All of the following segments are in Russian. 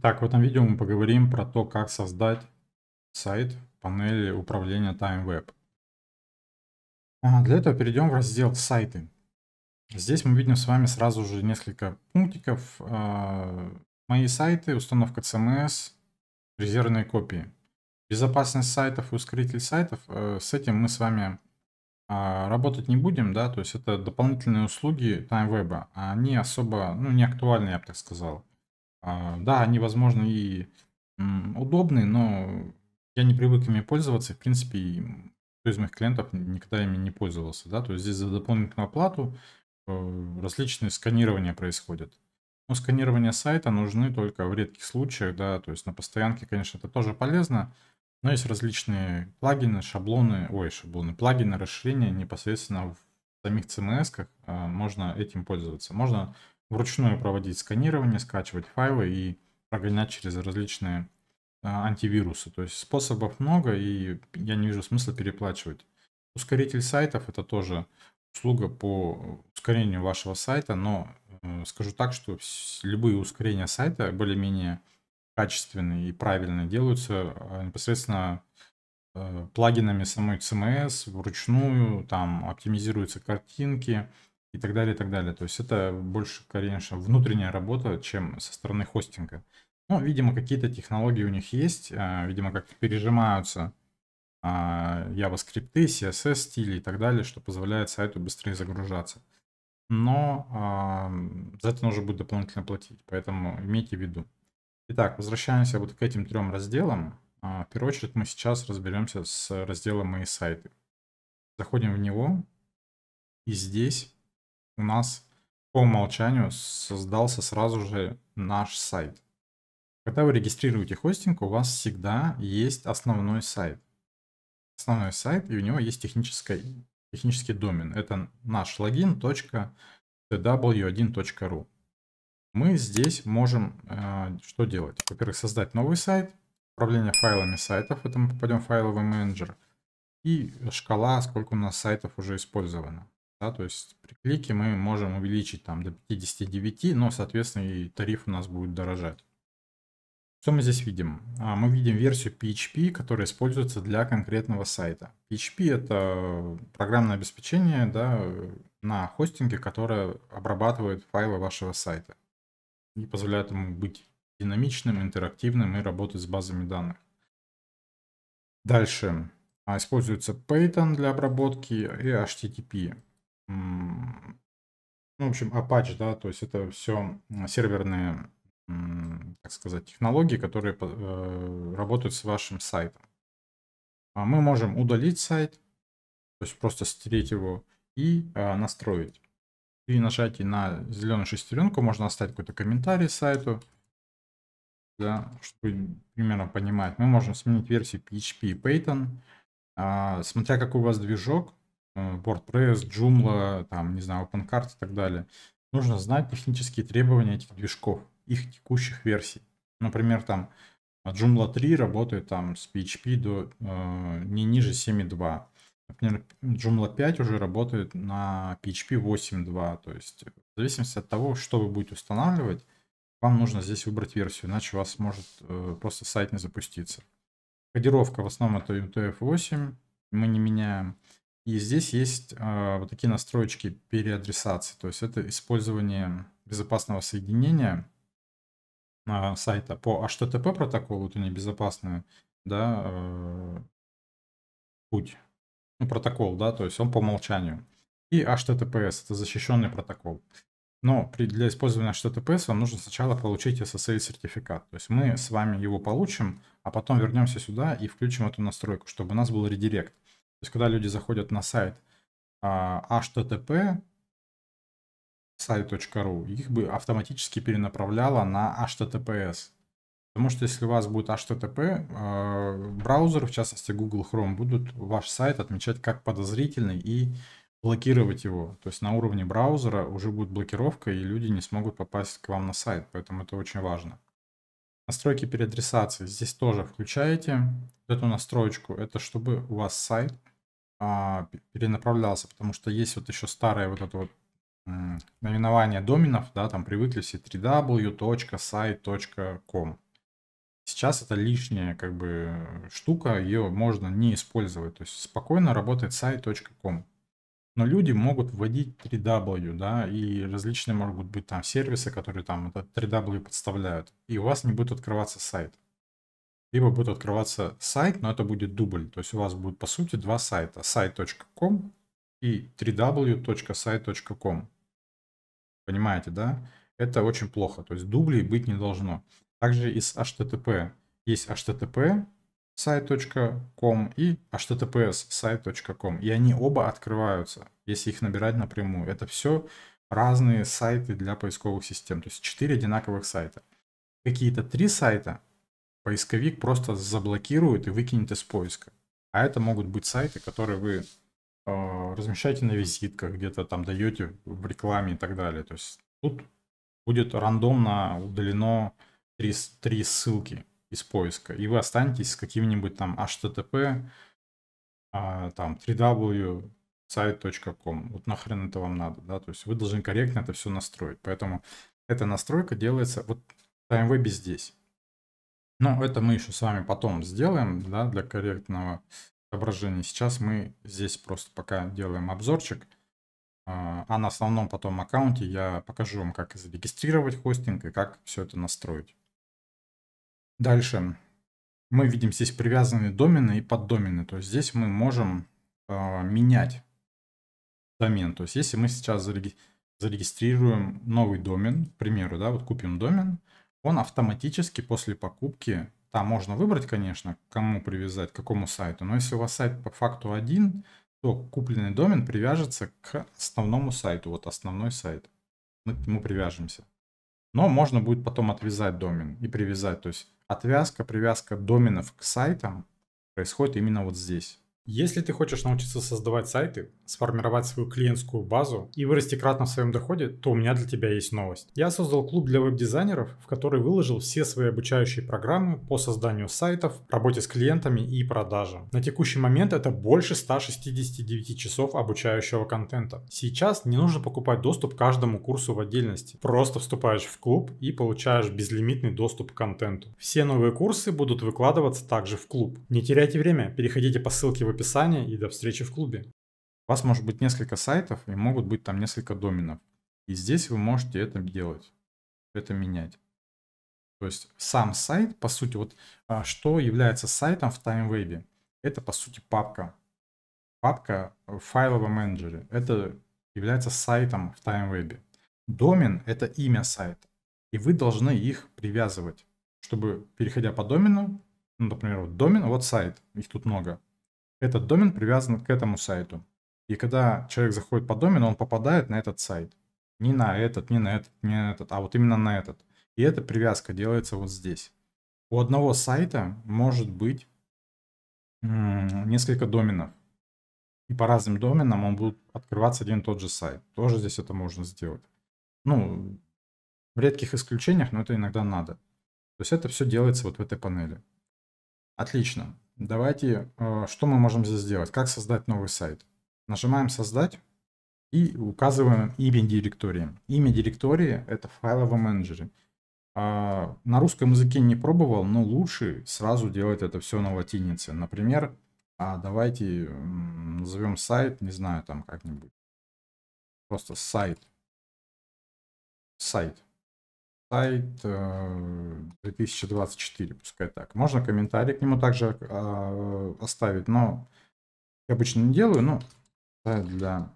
Так, в этом видео мы поговорим про то, как создать сайт панели управления TimeWeb. Для этого перейдем в раздел «Сайты». Здесь мы видим с вами сразу же несколько пунктиков. А, мои сайты, установка CMS, резервные копии. Безопасность сайтов и ускоритель сайтов. Э, с этим мы с вами а, работать не будем, да, то есть это дополнительные услуги TimeWeb. Они особо, ну, не актуальны, я бы так сказал. А, да, они, возможно, и удобны, но я не привык ими пользоваться. В принципе, кто из моих клиентов никогда ими не пользовался. Да? То есть здесь за дополнительную оплату э, различные сканирования происходят. Но сканирование сайта нужны только в редких случаях, да, то есть на постоянке, конечно, это тоже полезно, но есть различные плагины, шаблоны, ой, шаблоны, плагины, расширения непосредственно в самих CMS-ках, а, можно этим пользоваться. Можно вручную проводить сканирование, скачивать файлы и прогонять через различные а, антивирусы. То есть способов много, и я не вижу смысла переплачивать. Ускоритель сайтов это тоже услуга по ускорению вашего сайта, но э, скажу так, что любые ускорения сайта более-менее качественные и правильные делаются а, непосредственно э, плагинами самой CMS вручную, там оптимизируются картинки, и так далее, и так далее. То есть это больше, конечно, внутренняя работа, чем со стороны хостинга. Ну, видимо, какие-то технологии у них есть, а, видимо, как-то пережимаются JavaScript, а, CSS стили и так далее, что позволяет сайту быстрее загружаться. Но а, за это нужно будет дополнительно платить, поэтому имейте в виду. Итак, возвращаемся вот к этим трем разделам. В первую очередь мы сейчас разберемся с разделом «Мои сайты». Заходим в него, и здесь у нас по умолчанию создался сразу же наш сайт. Когда вы регистрируете хостинг, у вас всегда есть основной сайт. Основной сайт, и у него есть технический, технический домен. Это наш login.tw1.ru. Мы здесь можем э, что делать? Во-первых, создать новый сайт, управление файлами сайтов, это мы попадем в файловый менеджер, и шкала, сколько у нас сайтов уже использовано. Да, то есть при клике мы можем увеличить там до 59, но, соответственно, и тариф у нас будет дорожать. Что мы здесь видим? А, мы видим версию PHP, которая используется для конкретного сайта. PHP — это программное обеспечение да, на хостинге, которое обрабатывает файлы вашего сайта и позволяет ему быть динамичным, интерактивным и работать с базами данных. Дальше. А, используется Python для обработки и HTTP ну, в общем, Apache, да, то есть это все серверные, так сказать, технологии, которые э, работают с вашим сайтом. А мы можем удалить сайт, то есть просто стереть его и а, настроить. При нажатии на зеленую шестеренку можно оставить какой-то комментарий сайту, да, чтобы примерно понимать. Мы можем сменить версии PHP и Python, а, смотря какой у вас движок, Э, WordPress, Joomla, там, не знаю, OpenCart и так далее, нужно знать технические требования этих движков, их текущих версий. Например, там Joomla 3 работает там с PHP до э, не ниже 7.2. Например, Joomla 5 уже работает на PHP 8.2. То есть в зависимости от того, что вы будете устанавливать, вам нужно здесь выбрать версию, иначе у вас может э, просто сайт не запуститься. Кодировка в основном это UTF-8. Мы не меняем и здесь есть э, вот такие настройки переадресации, то есть это использование безопасного соединения э, сайта по HTTP протоколу, это не безопасный да, э, путь, ну, протокол, да, то есть он по умолчанию. И HTTPS, это защищенный протокол. Но при, для использования HTTPS вам нужно сначала получить SSL-сертификат. То есть мы с вами его получим, а потом вернемся сюда и включим эту настройку, чтобы у нас был редирект. То есть, когда люди заходят на сайт а, http сайт.ру, их бы автоматически перенаправляло на https. Потому что если у вас будет http, э, а, браузеры, в частности Google Chrome, будут ваш сайт отмечать как подозрительный и блокировать его. То есть на уровне браузера уже будет блокировка, и люди не смогут попасть к вам на сайт, поэтому это очень важно. Настройки переадресации здесь тоже включаете. Эту настроечку, это чтобы у вас сайт а, перенаправлялся, потому что есть вот еще старое вот это вот наименование доменов, да, там привыкли все 3w. www.site.com. Сейчас это лишняя как бы штука, ее можно не использовать. То есть спокойно работает сайт.com. Но люди могут вводить 3W, да, и различные могут быть там сервисы, которые там это 3W подставляют. И у вас не будет открываться сайт либо будет открываться сайт, но это будет дубль. То есть у вас будет, по сути, два сайта. Сайт.com и www.site.com. Понимаете, да? Это очень плохо. То есть дублей быть не должно. Также из HTTP есть http сайт.com и https сайт.com. И они оба открываются, если их набирать напрямую. Это все разные сайты для поисковых систем. То есть 4 одинаковых сайта. Какие-то три сайта поисковик просто заблокирует и выкинет из поиска. А это могут быть сайты, которые вы э, размещаете на визитках, где-то там даете в рекламе и так далее. То есть тут будет рандомно удалено три, три ссылки из поиска, и вы останетесь с каким-нибудь там HTTP, э, а, там 3W сайт.com. Вот нахрен это вам надо, да? То есть вы должны корректно это все настроить. Поэтому эта настройка делается... Вот TimeWeb здесь. Но это мы еще с вами потом сделаем, да, для корректного отображения. Сейчас мы здесь просто пока делаем обзорчик. А, а на основном потом аккаунте я покажу вам, как зарегистрировать хостинг и как все это настроить. Дальше мы видим здесь привязанные домены и поддомены. То есть здесь мы можем э, менять домен. То есть если мы сейчас зареги- зарегистрируем новый домен, к примеру, да, вот купим домен, он автоматически после покупки, там можно выбрать, конечно, кому привязать, к какому сайту, но если у вас сайт по факту один, то купленный домен привяжется к основному сайту, вот основной сайт. Мы к нему привяжемся. Но можно будет потом отвязать домен и привязать. То есть отвязка, привязка доменов к сайтам происходит именно вот здесь. Если ты хочешь научиться создавать сайты, сформировать свою клиентскую базу и вырасти кратно в своем доходе, то у меня для тебя есть новость. Я создал клуб для веб-дизайнеров, в который выложил все свои обучающие программы по созданию сайтов, работе с клиентами и продажам. На текущий момент это больше 169 часов обучающего контента. Сейчас не нужно покупать доступ к каждому курсу в отдельности. Просто вступаешь в клуб и получаешь безлимитный доступ к контенту. Все новые курсы будут выкладываться также в клуб. Не теряйте время, переходите по ссылке в описании и до встречи в клубе. У вас может быть несколько сайтов и могут быть там несколько доменов. И здесь вы можете это делать, это менять. То есть сам сайт, по сути, вот а, что является сайтом в TimeWeb? Это, по сути, папка. Папка э, в файловом менеджере. Это является сайтом в TimeWeb. Домен — это имя сайта. И вы должны их привязывать, чтобы, переходя по домену, ну, например, вот домен, вот сайт, их тут много, этот домен привязан к этому сайту. И когда человек заходит по домену, он попадает на этот сайт. Не на этот, не на этот, не на этот, а вот именно на этот. И эта привязка делается вот здесь. У одного сайта может быть несколько доменов. И по разным доменам он будет открываться один и тот же сайт. Тоже здесь это можно сделать. Ну, в редких исключениях, но это иногда надо. То есть это все делается вот в этой панели. Отлично. Давайте, э, что мы можем здесь сделать? Как создать новый сайт? Нажимаем «Создать» и указываем имя директории. Имя директории – это файловый менеджер. менеджере. А, на русском языке не пробовал, но лучше сразу делать это все на латинице. Например, а, давайте назовем сайт, не знаю, там как-нибудь. Просто сайт. Сайт сайт 2024, э, пускай так. Можно комментарий к нему также э, оставить, но я обычно не делаю, но для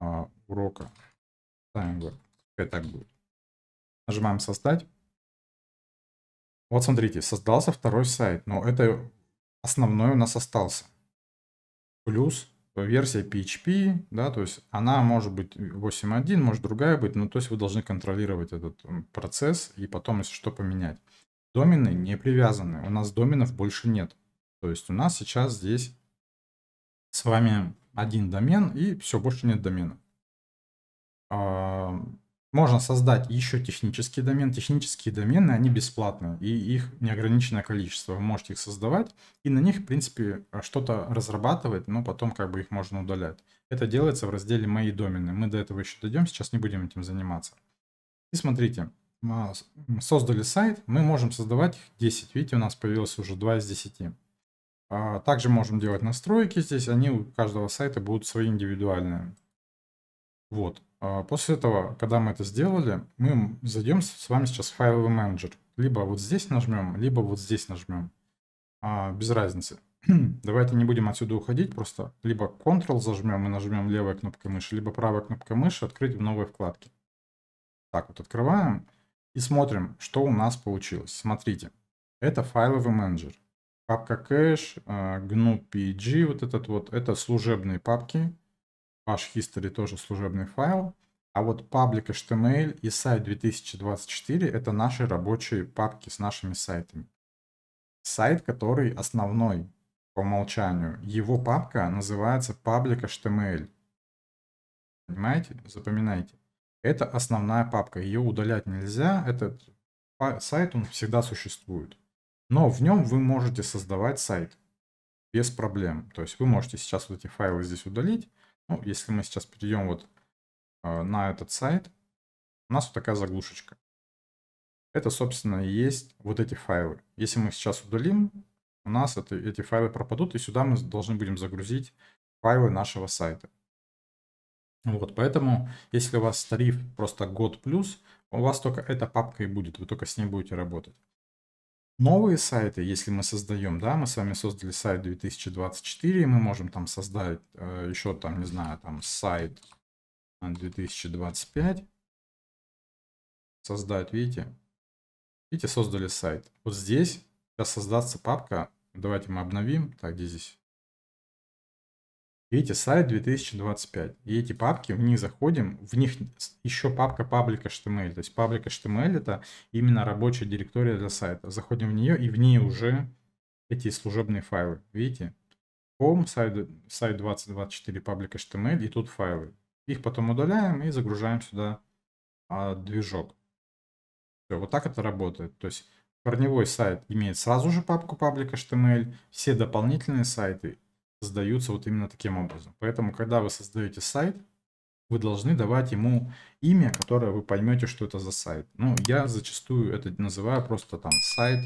а, урока. пускай так будет. Нажимаем создать. Вот смотрите, создался второй сайт, но это основной у нас остался. Плюс версия PHP, да, то есть она может быть 8.1, может другая быть, но ну, то есть вы должны контролировать этот процесс и потом, если что, поменять. Домены не привязаны, у нас доменов больше нет. То есть у нас сейчас здесь с вами один домен и все, больше нет домена. Можно создать еще технический домен. Технические домены, они бесплатные, и их неограниченное количество. Вы можете их создавать, и на них, в принципе, э, что-то разрабатывать, но потом как бы их можно удалять. Это делается в разделе «Мои домены». Мы до этого еще дойдем, сейчас не будем этим заниматься. И смотрите, а, создали сайт, мы можем создавать их 10. Видите, у нас появилось уже 2 из 10. А, также можем делать настройки здесь, они у каждого сайта будут свои индивидуальные. Вот, а, после этого, когда мы это сделали, мы зайдем с вами сейчас в файловый менеджер. Либо вот здесь нажмем, либо вот здесь нажмем. А, без разницы. Давайте не будем отсюда уходить, просто либо Ctrl зажмем и нажмем левой кнопкой мыши, либо правой кнопкой мыши открыть в новой вкладке. Так вот, открываем и смотрим, что у нас получилось. Смотрите, это файловый менеджер. Папка кэш, GNU а, PG, вот этот вот, это служебные папки, ваш History тоже служебный файл. А вот паблик HTML и сайт 2024 это наши рабочие папки с нашими сайтами. Сайт, который основной по умолчанию, его папка называется паблик HTML. Понимаете? Запоминайте. Это основная папка, ее удалять нельзя, этот сайт он всегда существует. Но в нем вы можете создавать сайт без проблем. То есть вы можете сейчас вот эти файлы здесь удалить, ну, если мы сейчас перейдем вот а, на этот сайт, у нас вот такая заглушечка. Это, собственно, и есть вот эти файлы. Если мы сейчас удалим, у нас это, эти файлы пропадут, и сюда мы должны будем загрузить файлы нашего сайта. Вот, поэтому, если у вас тариф просто год плюс, у вас только эта папка и будет, вы только с ней будете работать новые сайты, если мы создаем, да, мы с вами создали сайт 2024, мы можем там создать э, еще там, не знаю, там сайт 2025, создать, видите, видите, создали сайт. Вот здесь сейчас создастся папка, давайте мы обновим, так, где здесь, Видите, сайт 2025. И эти папки, в них заходим, в них еще папка паблик HTML. Эм То есть паблик HTML эм это именно рабочая директория для сайта. Заходим в нее, и в ней уже эти служебные файлы. Видите? home, сайт, сайт 2024, паблик HTML, эм и тут файлы. Их потом удаляем и загружаем сюда а, движок. Все, вот так это работает. То есть корневой сайт имеет сразу же папку паблик HTML, все дополнительные сайты создаются вот именно таким образом. Поэтому, когда вы создаете сайт, вы должны давать ему имя, которое вы поймете, что это за сайт. Ну, я зачастую это называю просто там сайт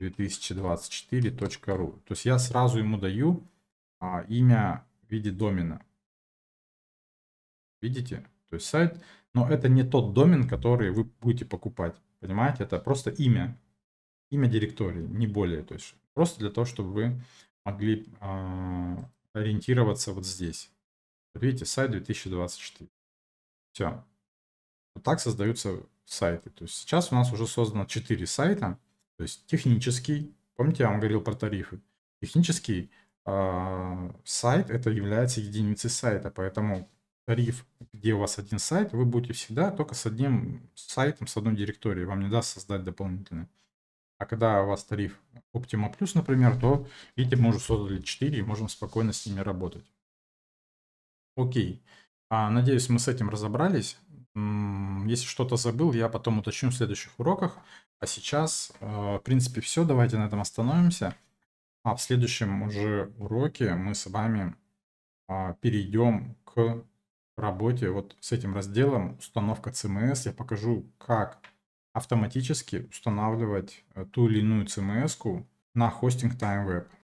2024.ru. То есть я сразу ему даю а, имя в виде домена. Видите? То есть сайт, но это не тот домен, который вы будете покупать. Понимаете? Это просто имя. Имя директории, не более. То есть просто для того, чтобы вы могли а, ориентироваться вот здесь. Вот видите, сайт 2024. Все. Вот так создаются сайты. То есть сейчас у нас уже создано 4 сайта. То есть технический, помните, я вам говорил про тарифы. Технический э, сайт это является единицей сайта, поэтому тариф, где у вас один сайт, вы будете всегда только с одним сайтом, с одной директорией. Вам не даст создать дополнительный. А когда у вас тариф Optima Plus, например, то, видите, мы уже создали 4 и можем спокойно с ними работать. Окей. А, надеюсь, мы с этим разобрались. Если что-то забыл, я потом уточню в следующих уроках. А сейчас, э, в принципе, все. Давайте на этом остановимся. А в следующем уже уроке мы с вами а, перейдем к работе вот с этим разделом установка CMS. Я покажу, как автоматически устанавливать э, ту или иную CMS ку на хостинг TimeWeb.